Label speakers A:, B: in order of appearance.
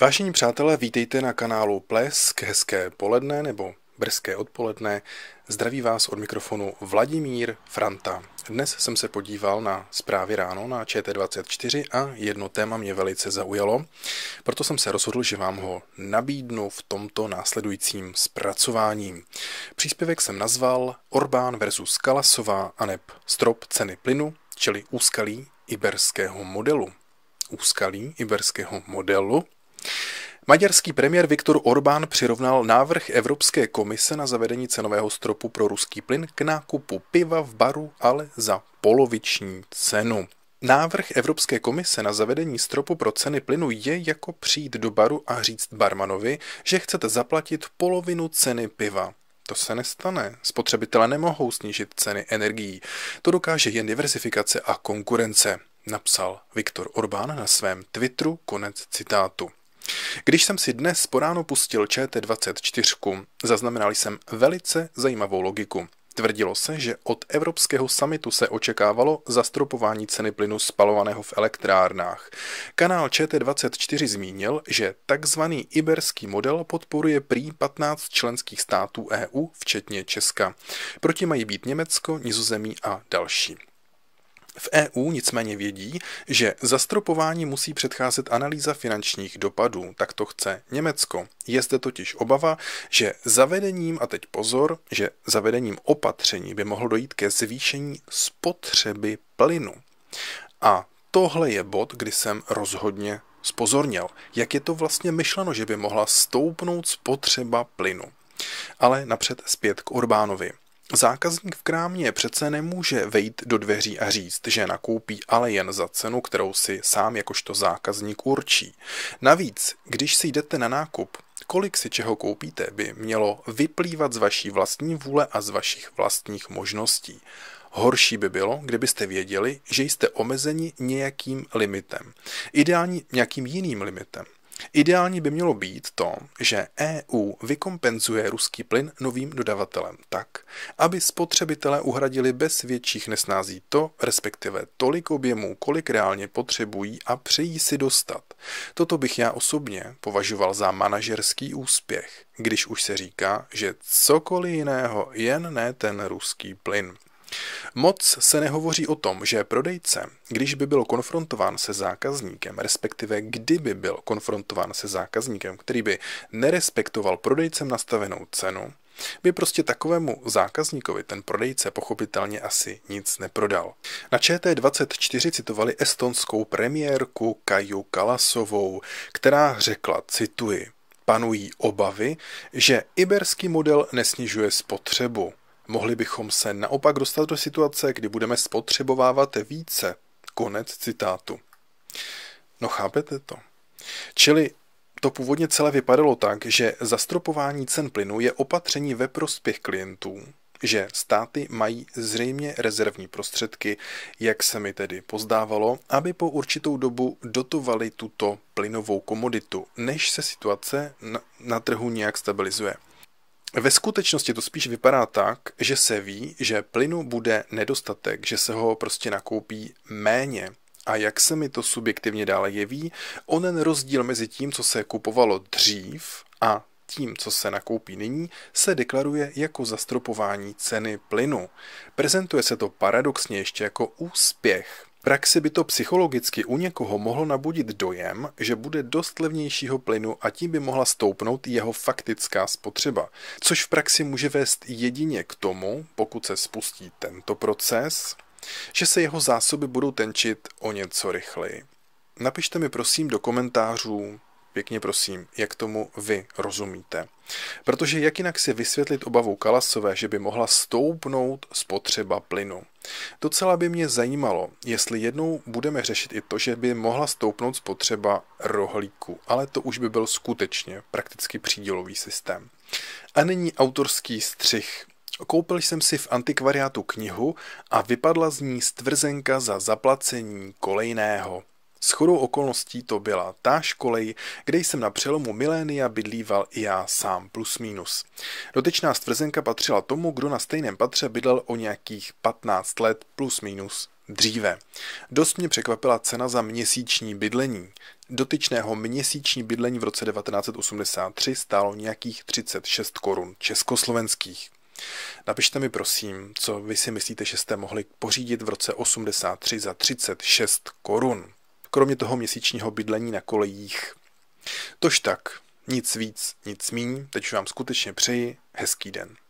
A: Vážení přátelé, vítejte na kanálu Plesk, hezké poledne nebo brzké odpoledne. Zdraví vás od mikrofonu Vladimír Franta. Dnes jsem se podíval na zprávy ráno na ČT24 a jedno téma mě velice zaujalo, proto jsem se rozhodl, že vám ho nabídnu v tomto následujícím zpracování. Příspěvek jsem nazval Orbán versus Kalasová aneb strop ceny plynu, čili úskalí iberského modelu. Úskalí iberského modelu Maďarský premiér Viktor Orbán přirovnal návrh Evropské komise na zavedení cenového stropu pro ruský plyn k nákupu piva v baru, ale za poloviční cenu. Návrh Evropské komise na zavedení stropu pro ceny plynu je jako přijít do baru a říct barmanovi, že chcete zaplatit polovinu ceny piva. To se nestane. Spotřebitelé nemohou snížit ceny energií. To dokáže jen diversifikace a konkurence, napsal Viktor Orbán na svém Twitteru konec citátu. Když jsem si dnes po ránu pustil ČT24, zaznamenal jsem velice zajímavou logiku. Tvrdilo se, že od evropského samitu se očekávalo zastropování ceny plynu spalovaného v elektrárnách. Kanál ČT24 zmínil, že takzvaný iberský model podporuje prý 15 členských států EU, včetně Česka. Proti mají být Německo, Nizozemí a další. V EU nicméně vědí, že zastropování musí předcházet analýza finančních dopadů, tak to chce Německo. Je zde totiž obava, že zavedením, a teď pozor, že zavedením opatření by mohlo dojít ke zvýšení spotřeby plynu. A tohle je bod, kdy jsem rozhodně spozornil, jak je to vlastně myšleno, že by mohla stoupnout spotřeba plynu. Ale napřed zpět k Orbánovi. Zákazník v krámě přece nemůže vejít do dveří a říct, že nakoupí, ale jen za cenu, kterou si sám jakožto zákazník určí. Navíc, když si jdete na nákup, kolik si čeho koupíte, by mělo vyplývat z vaší vlastní vůle a z vašich vlastních možností. Horší by bylo, kdybyste věděli, že jste omezeni nějakým limitem. Ideálně nějakým jiným limitem. Ideální by mělo být to, že EU vykompenzuje ruský plyn novým dodavatelem tak, aby spotřebitelé uhradili bez větších nesnází to, respektive tolik objemů, kolik reálně potřebují a přejí si dostat. Toto bych já osobně považoval za manažerský úspěch, když už se říká, že cokoliv jiného, jen ne ten ruský plyn. Moc se nehovoří o tom, že prodejce, když by byl konfrontován se zákazníkem, respektive kdyby byl konfrontován se zákazníkem, který by nerespektoval prodejcem nastavenou cenu, by prostě takovému zákazníkovi ten prodejce pochopitelně asi nic neprodal. Na ČT24 citovali estonskou premiérku Kaju Kalasovou, která řekla, cituji, panují obavy, že iberský model nesnižuje spotřebu. Mohli bychom se naopak dostat do situace, kdy budeme spotřebovávat více. Konec citátu. No chápete to? Čili to původně celé vypadalo tak, že zastropování cen plynu je opatření ve prospěch klientů, že státy mají zřejmě rezervní prostředky, jak se mi tedy pozdávalo, aby po určitou dobu dotovali tuto plynovou komoditu, než se situace na, na trhu nějak stabilizuje. Ve skutečnosti to spíš vypadá tak, že se ví, že plynu bude nedostatek, že se ho prostě nakoupí méně. A jak se mi to subjektivně dále jeví, onen rozdíl mezi tím, co se kupovalo dřív a tím, co se nakoupí nyní, se deklaruje jako zastropování ceny plynu. Prezentuje se to paradoxně ještě jako úspěch, praxi by to psychologicky u někoho mohlo nabudit dojem, že bude dost levnějšího plynu a tím by mohla stoupnout jeho faktická spotřeba, což v praxi může vést jedině k tomu, pokud se spustí tento proces, že se jeho zásoby budou tenčit o něco rychleji. Napište mi prosím do komentářů, pěkně prosím, jak tomu vy rozumíte. Protože jak jinak si vysvětlit obavu Kalasové, že by mohla stoupnout spotřeba plynu? Docela by mě zajímalo, jestli jednou budeme řešit i to, že by mohla stoupnout spotřeba rohlíku, ale to už by byl skutečně prakticky přídělový systém. A nyní autorský střih. Koupil jsem si v antikvariátu knihu a vypadla z ní stvrzenka za zaplacení kolejného chodou okolností to byla ta školej, kde jsem na přelomu milénia bydlíval i já sám plus minus. Dotyčná stvrzenka patřila tomu, kdo na stejném patře bydlel o nějakých 15 let plus minus dříve. Dost mě překvapila cena za měsíční bydlení. Dotyčného měsíční bydlení v roce 1983 stálo nějakých 36 korun československých. Napište mi prosím, co vy si myslíte, že jste mohli pořídit v roce 83 za 36 korun kromě toho měsíčního bydlení na kolejích. Tož tak, nic víc, nic míň, teď vám skutečně přeji hezký den.